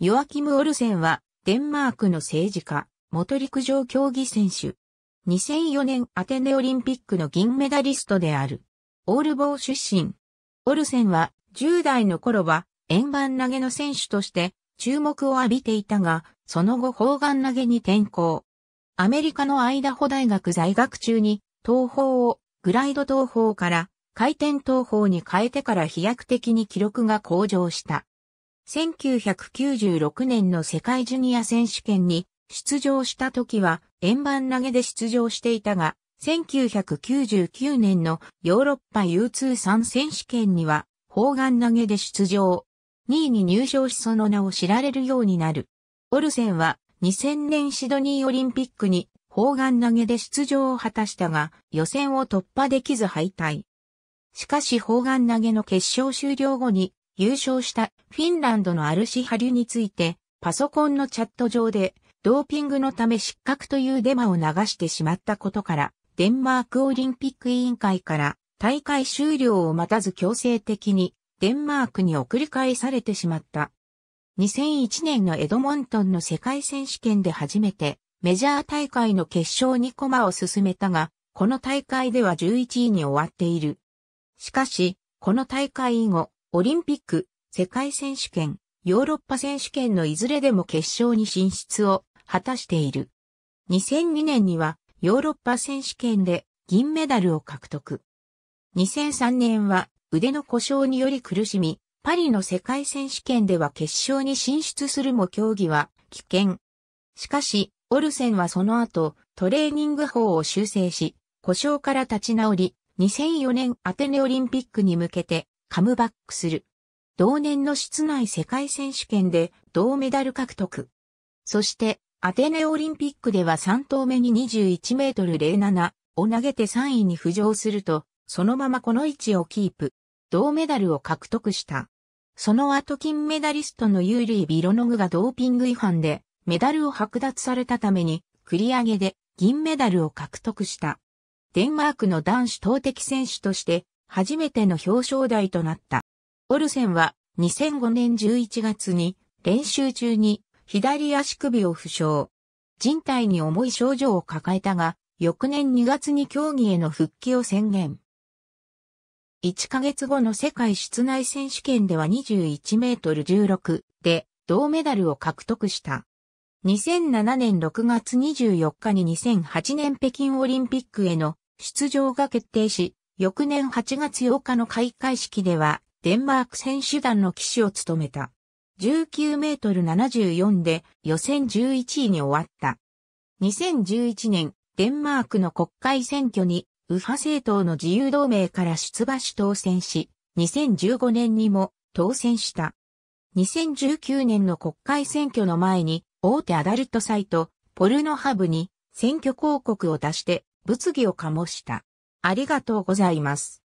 ヨアキム・オルセンは、デンマークの政治家、元陸上競技選手。2004年アテネオリンピックの銀メダリストである。オールボー出身。オルセンは、10代の頃は、円盤投げの選手として、注目を浴びていたが、その後砲丸投げに転向。アメリカのアイダホ大学在学中に、東方をグライド東方から回転東方に変えてから飛躍的に記録が向上した。1996年の世界ジュニア選手権に出場した時は円盤投げで出場していたが、1999年のヨーロッパ U23 選手権には砲丸投げで出場。2位に入賞しその名を知られるようになる。オルセンは2000年シドニーオリンピックに砲丸投げで出場を果たしたが予選を突破できず敗退。しかし砲丸投げの決勝終了後に優勝したフィンランドのアルシハリュについて、パソコンのチャット上で、ドーピングのため失格というデマを流してしまったことから、デンマークオリンピック委員会から大会終了を待たず強制的にデンマークに送り返されてしまった。2001年のエドモントンの世界選手権で初めてメジャー大会の決勝に駒を進めたが、この大会では11位に終わっている。しかし、この大会以後、オリンピック、世界選手権、ヨーロッパ選手権のいずれでも決勝に進出を果たしている。2002年にはヨーロッパ選手権で銀メダルを獲得。2003年は腕の故障により苦しみ、パリの世界選手権では決勝に進出するも競技は危険。しかし、オルセンはその後、トレーニング法を修正し、故障から立ち直り、2004年アテネオリンピックに向けてカムバックする。同年の室内世界選手権で銅メダル獲得。そして、アテネオリンピックでは3投目に21メートル07を投げて3位に浮上すると、そのままこの位置をキープ。銅メダルを獲得した。その後金メダリストのユーリー・ビロノグがドーピング違反でメダルを剥奪されたために繰り上げで銀メダルを獲得した。デンマークの男子投擲選手として初めての表彰台となった。オルセンは2005年11月に練習中に左足首を負傷。人体に重い症状を抱えたが、翌年2月に競技への復帰を宣言。1ヶ月後の世界室内選手権では21メートル16で銅メダルを獲得した。2007年6月24日に2008年北京オリンピックへの出場が決定し、翌年8月8日の開会式では、デンマーク選手団の騎士を務めた。19メートル74で予選11位に終わった。2011年、デンマークの国会選挙に、右派政党の自由同盟から出馬し当選し、2015年にも当選した。2019年の国会選挙の前に、大手アダルトサイト、ポルノハブに選挙広告を出して物議を醸した。ありがとうございます。